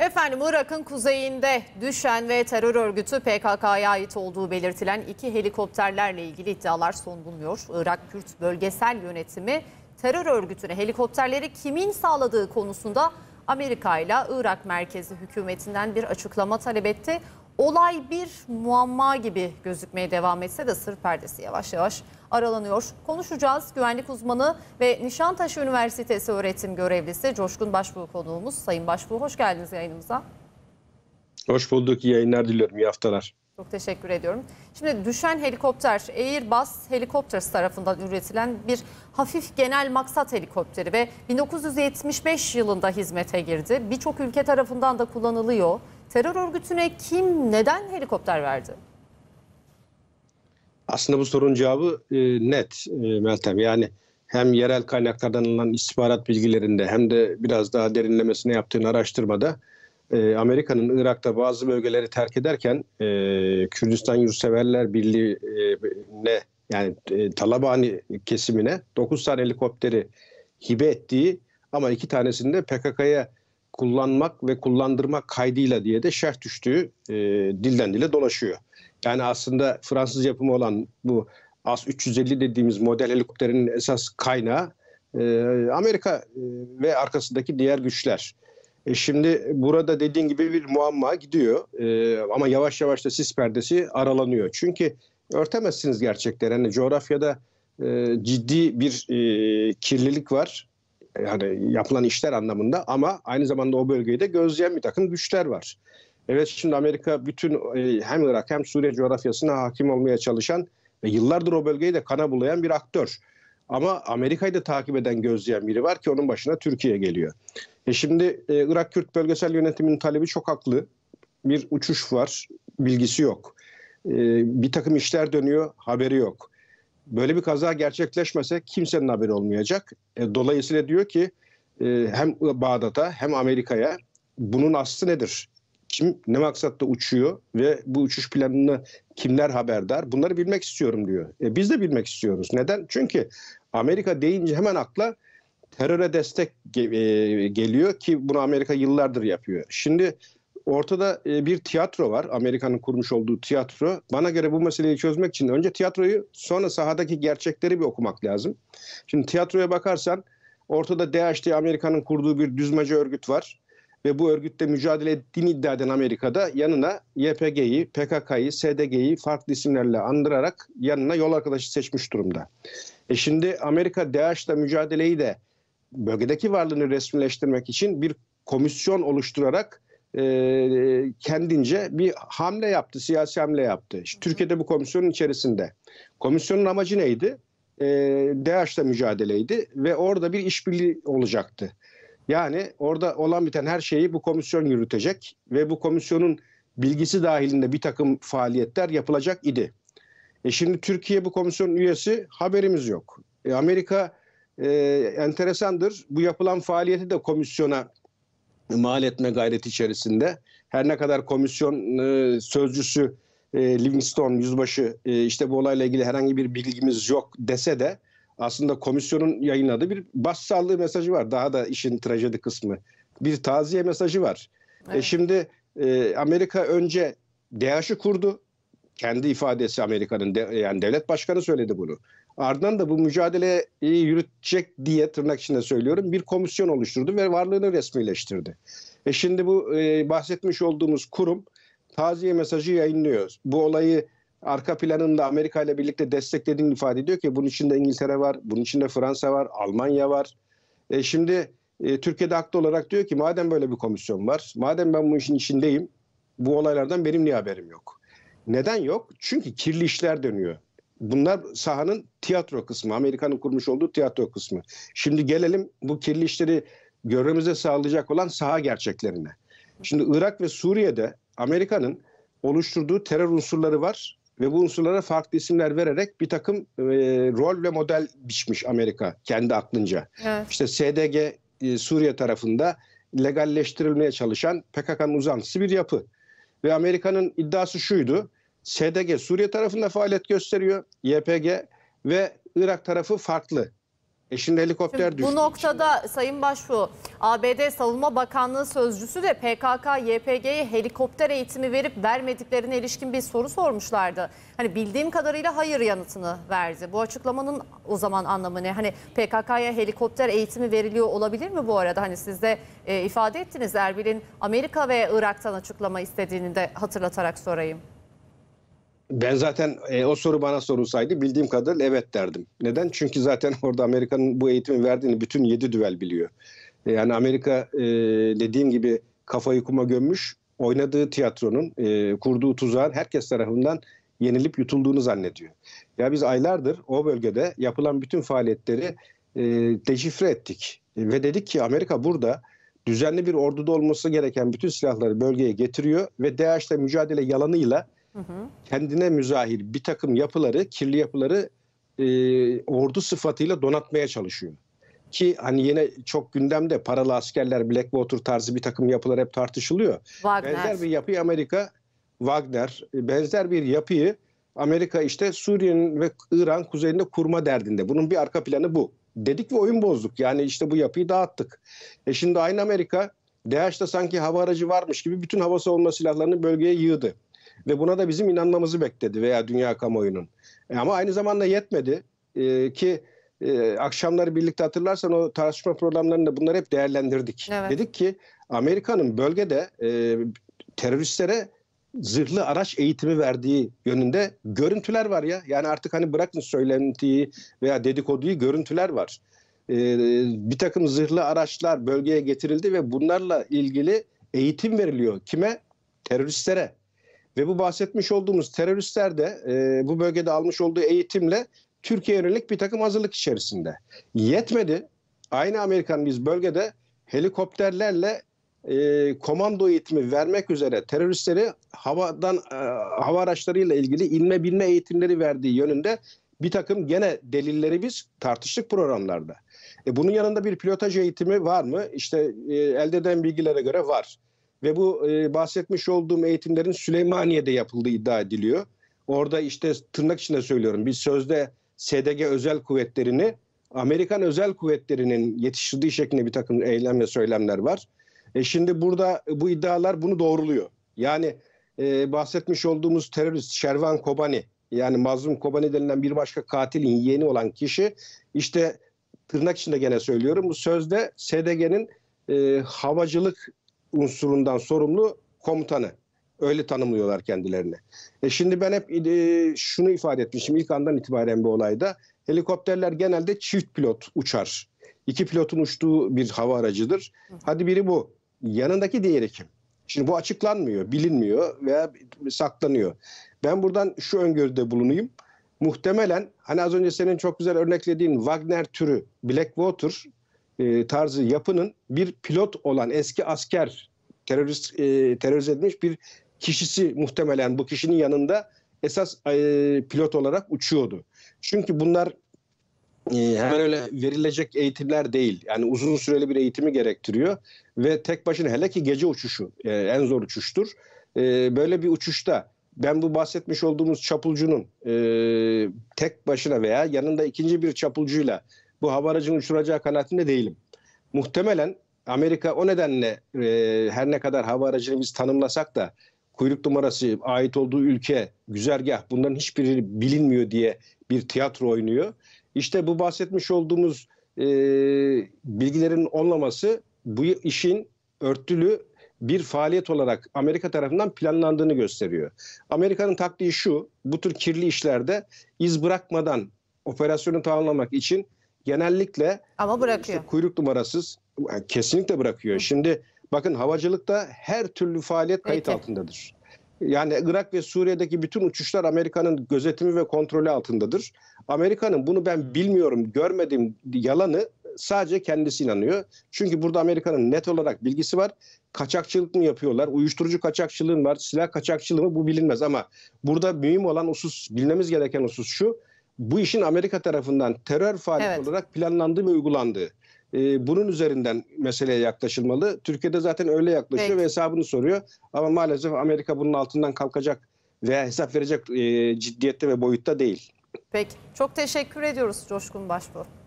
Efendim Irak'ın kuzeyinde düşen ve terör örgütü PKK'ya ait olduğu belirtilen iki helikopterlerle ilgili iddialar son bulmuyor. Irak Kürt Bölgesel Yönetimi terör örgütüne helikopterleri kimin sağladığı konusunda Amerika ile Irak merkezi hükümetinden bir açıklama talep etti. Olay bir muamma gibi gözükmeye devam etse de sır perdesi yavaş yavaş aralanıyor. Konuşacağız güvenlik uzmanı ve Nişantaşı Üniversitesi öğretim görevlisi Coşkun Başbuğ konuğumuz. Sayın Başbuğ hoş geldiniz yayınımıza. Hoş bulduk. İyi yayınlar diliyorum. İyi haftalar. Çok teşekkür ediyorum. Şimdi düşen helikopter Airbus Helicopters tarafından üretilen bir hafif genel maksat helikopteri ve 1975 yılında hizmete girdi. Birçok ülke tarafından da kullanılıyor terör örgütüne kim neden helikopter verdi? Aslında bu sorunun cevabı e, net e, Meltem. Yani hem yerel kaynaklardan alınan istihbarat bilgilerinde hem de biraz daha derinlemesine yaptığın araştırmada e, Amerika'nın Irak'ta bazı bölgeleri terk ederken e, Kürdistan Yurtseverler Birliği'ne e, yani e, Talabani kesimine 9 tane helikopteri hibe ettiği ama iki tanesinde PKK'ya kullanmak ve kullandırmak kaydıyla diye de şerh düştüğü e, dilden dile dolaşıyor. Yani aslında Fransız yapımı olan bu AS-350 dediğimiz model helikopterinin esas kaynağı e, Amerika e, ve arkasındaki diğer güçler. E şimdi burada dediğin gibi bir muamma gidiyor e, ama yavaş yavaş da sis perdesi aralanıyor. Çünkü örtemezsiniz gerçekleri. Yani coğrafyada e, ciddi bir e, kirlilik var yani yapılan işler anlamında ama aynı zamanda o bölgeyi de gözleyen bir takım güçler var. Evet şimdi Amerika bütün e, hem Irak hem Suriye coğrafyasına hakim olmaya çalışan ve yıllardır o bölgeyi de kana bulayan bir aktör. Ama Amerika'yı da takip eden gözleyen biri var ki onun başına Türkiye geliyor. E şimdi e, Irak-Kürt bölgesel yönetiminin talebi çok haklı. Bir uçuş var, bilgisi yok. E, bir takım işler dönüyor, haberi yok böyle bir kaza gerçekleşmese kimsenin haberi olmayacak. E, dolayısıyla diyor ki e, hem Bağdat'a hem Amerika'ya bunun aslı nedir? Kim ne maksatta uçuyor ve bu uçuş planını kimler haberdar? Bunları bilmek istiyorum diyor. E, biz de bilmek istiyoruz. Neden? Çünkü Amerika deyince hemen akla teröre destek ge- e, geliyor ki bunu Amerika yıllardır yapıyor. Şimdi Ortada e, bir tiyatro var. Amerika'nın kurmuş olduğu tiyatro. Bana göre bu meseleyi çözmek için önce tiyatroyu sonra sahadaki gerçekleri bir okumak lazım. Şimdi tiyatroya bakarsan ortada D.H.T. Amerika'nın kurduğu bir düzmece örgüt var. Ve bu örgütle mücadele ettiğini iddia eden Amerika'da yanına YPG'yi, PKK'yı, SDG'yi farklı isimlerle andırarak yanına yol arkadaşı seçmiş durumda. E şimdi Amerika DAEŞ'le mücadeleyi de bölgedeki varlığını resmileştirmek için bir komisyon oluşturarak e, kendince bir hamle yaptı, siyasi hamle yaptı. İşte Türkiye'de bu komisyonun içerisinde. Komisyonun amacı neydi? E, DAEŞ'le mücadeleydi ve orada bir işbirliği olacaktı. Yani orada olan biten her şeyi bu komisyon yürütecek ve bu komisyonun bilgisi dahilinde bir takım faaliyetler yapılacak idi. E şimdi Türkiye bu komisyonun üyesi haberimiz yok. E Amerika e, enteresandır bu yapılan faaliyeti de komisyona mal etme gayreti içerisinde. Her ne kadar komisyon e, sözcüsü e, Livingston yüzbaşı e, işte bu olayla ilgili herhangi bir bilgimiz yok dese de aslında komisyonun yayınladığı bir başsağlığı mesajı var. Daha da işin trajedi kısmı. Bir taziye mesajı var. E, evet. E şimdi e, Amerika önce DAEŞ'i kurdu. Kendi ifadesi Amerika'nın de, yani devlet başkanı söyledi bunu. Ardından da bu mücadeleyi yürütecek diye tırnak içinde söylüyorum bir komisyon oluşturdu ve varlığını resmileştirdi. E şimdi bu e, bahsetmiş olduğumuz kurum taziye mesajı yayınlıyor. Bu olayı arka planında Amerika ile birlikte desteklediğini ifade ediyor ki bunun içinde İngiltere var, bunun içinde Fransa var, Almanya var. E şimdi e, Türkiye'de haklı olarak diyor ki madem böyle bir komisyon var, madem ben bu işin içindeyim, bu olaylardan benim niye haberim yok? Neden yok? Çünkü kirli işler dönüyor bunlar sahanın tiyatro kısmı. Amerika'nın kurmuş olduğu tiyatro kısmı. Şimdi gelelim bu kirli işleri görmemize sağlayacak olan saha gerçeklerine. Şimdi Irak ve Suriye'de Amerika'nın oluşturduğu terör unsurları var ve bu unsurlara farklı isimler vererek bir takım e, rol ve model biçmiş Amerika kendi aklınca. Evet. İşte SDG e, Suriye tarafında legalleştirilmeye çalışan PKK'nın uzantısı bir yapı. Ve Amerika'nın iddiası şuydu. SDG Suriye tarafında faaliyet gösteriyor. YPG ve Irak tarafı farklı. E şimdi helikopter şimdi düştü. Bu noktada içinde. Sayın Başbuğ, ABD Savunma Bakanlığı sözcüsü de PKK, YPG'ye helikopter eğitimi verip vermediklerine ilişkin bir soru sormuşlardı. Hani bildiğim kadarıyla hayır yanıtını verdi. Bu açıklamanın o zaman anlamı ne? Hani PKK'ya helikopter eğitimi veriliyor olabilir mi bu arada? Hani siz de e, ifade ettiniz Erbil'in Amerika ve Irak'tan açıklama istediğini de hatırlatarak sorayım. Ben zaten e, o soru bana sorulsaydı bildiğim kadarıyla evet derdim. Neden? Çünkü zaten orada Amerika'nın bu eğitimi verdiğini bütün yedi düvel biliyor. E, yani Amerika e, dediğim gibi kafayı kuma gömmüş, oynadığı tiyatronun, e, kurduğu tuzağın herkes tarafından yenilip yutulduğunu zannediyor. Ya biz aylardır o bölgede yapılan bütün faaliyetleri e, deşifre ettik. E, ve dedik ki Amerika burada düzenli bir orduda olması gereken bütün silahları bölgeye getiriyor ve DAEŞ'le mücadele yalanıyla kendine müzahir bir takım yapıları, kirli yapıları e, ordu sıfatıyla donatmaya çalışıyor. Ki hani yine çok gündemde paralı askerler, Blackwater tarzı bir takım yapılar hep tartışılıyor. Wagner. Benzer bir yapıyı Amerika, Wagner, e, benzer bir yapıyı Amerika işte Suriye'nin ve İran kuzeyinde kurma derdinde. Bunun bir arka planı bu. Dedik ve oyun bozduk. Yani işte bu yapıyı dağıttık. E şimdi aynı Amerika DH'da sanki hava aracı varmış gibi bütün hava savunma silahlarını bölgeye yığdı. Ve buna da bizim inanmamızı bekledi veya dünya kamuoyunun. E, ama aynı zamanda yetmedi e, ki e, akşamları birlikte hatırlarsan o tartışma programlarında bunları hep değerlendirdik. Evet. Dedik ki Amerika'nın bölgede e, teröristlere zırhlı araç eğitimi verdiği yönünde görüntüler var ya. Yani artık hani bırakın söylentiyi veya dedikoduyu görüntüler var. Ee, bir takım zırhlı araçlar bölgeye getirildi ve bunlarla ilgili eğitim veriliyor. Kime? Teröristlere. Ve bu bahsetmiş olduğumuz teröristler de e, bu bölgede almış olduğu eğitimle Türkiye yönelik bir takım hazırlık içerisinde. Yetmedi. Aynı Amerikan biz bölgede helikopterlerle e, komando eğitimi vermek üzere teröristleri havadan e, hava araçlarıyla ilgili inme binme eğitimleri verdiği yönünde bir takım gene delilleri biz tartıştık programlarda. E, bunun yanında bir pilotaj eğitimi var mı? İşte e, elde eden bilgilere göre var. Ve bu e, bahsetmiş olduğum eğitimlerin Süleymaniye'de yapıldığı iddia ediliyor. Orada işte tırnak içinde söylüyorum biz sözde SDG özel kuvvetlerini Amerikan özel kuvvetlerinin yetiştirdiği şeklinde bir takım eylem ve söylemler var. E şimdi burada bu iddialar bunu doğruluyor. Yani e, bahsetmiş olduğumuz terörist Şervan Kobani yani mazlum Kobani denilen bir başka katilin yeğeni olan kişi işte tırnak içinde gene söylüyorum bu sözde SDG'nin e, havacılık unsurundan sorumlu komutanı. Öyle tanımlıyorlar kendilerini. E şimdi ben hep e, şunu ifade etmişim ilk andan itibaren bu olayda. Helikopterler genelde çift pilot uçar. İki pilotun uçtuğu bir hava aracıdır. Hadi biri bu. Yanındaki diğeri kim? Şimdi bu açıklanmıyor, bilinmiyor veya saklanıyor. Ben buradan şu öngörüde bulunayım. Muhtemelen hani az önce senin çok güzel örneklediğin Wagner türü Blackwater e, tarzı yapının bir pilot olan eski asker terörist e, terörize edilmiş bir kişisi muhtemelen bu kişinin yanında esas e, pilot olarak uçuyordu. Çünkü bunlar e, hemen öyle verilecek eğitimler değil. Yani uzun süreli bir eğitimi gerektiriyor ve tek başına hele ki gece uçuşu e, en zor uçuştur. E, böyle bir uçuşta ben bu bahsetmiş olduğumuz çapulcunun e, tek başına veya yanında ikinci bir çapulcuyla bu hava aracının uçuracağı kanaatinde değilim. Muhtemelen Amerika o nedenle e, her ne kadar hava aracını biz tanımlasak da kuyruk numarası, ait olduğu ülke, güzergah bunların hiçbiri bilinmiyor diye bir tiyatro oynuyor. İşte bu bahsetmiş olduğumuz e, bilgilerin olmaması bu işin örtülü bir faaliyet olarak Amerika tarafından planlandığını gösteriyor. Amerika'nın taktiği şu, bu tür kirli işlerde iz bırakmadan operasyonu tamamlamak için genellikle ama e, bırakıyor. Işte kuyruk numarasız yani kesinlikle bırakıyor. Şimdi bakın havacılıkta her türlü faaliyet kayıt altındadır. Yani Irak ve Suriye'deki bütün uçuşlar Amerika'nın gözetimi ve kontrolü altındadır. Amerika'nın bunu ben bilmiyorum, görmedim yalanı sadece kendisi inanıyor. Çünkü burada Amerika'nın net olarak bilgisi var. Kaçakçılık mı yapıyorlar? Uyuşturucu kaçakçılığı mı var? Silah kaçakçılığı mı? Bu bilinmez ama burada mühim olan husus, bilmemiz gereken husus şu bu işin Amerika tarafından terör faaliyeti evet. olarak planlandığı ve uygulandığı. E, ee, bunun üzerinden meseleye yaklaşılmalı. Türkiye'de zaten öyle yaklaşıyor Peki. ve hesabını soruyor. Ama maalesef Amerika bunun altından kalkacak veya hesap verecek e, ciddiyette ve boyutta değil. Peki. Çok teşekkür ediyoruz Coşkun Başbuğ.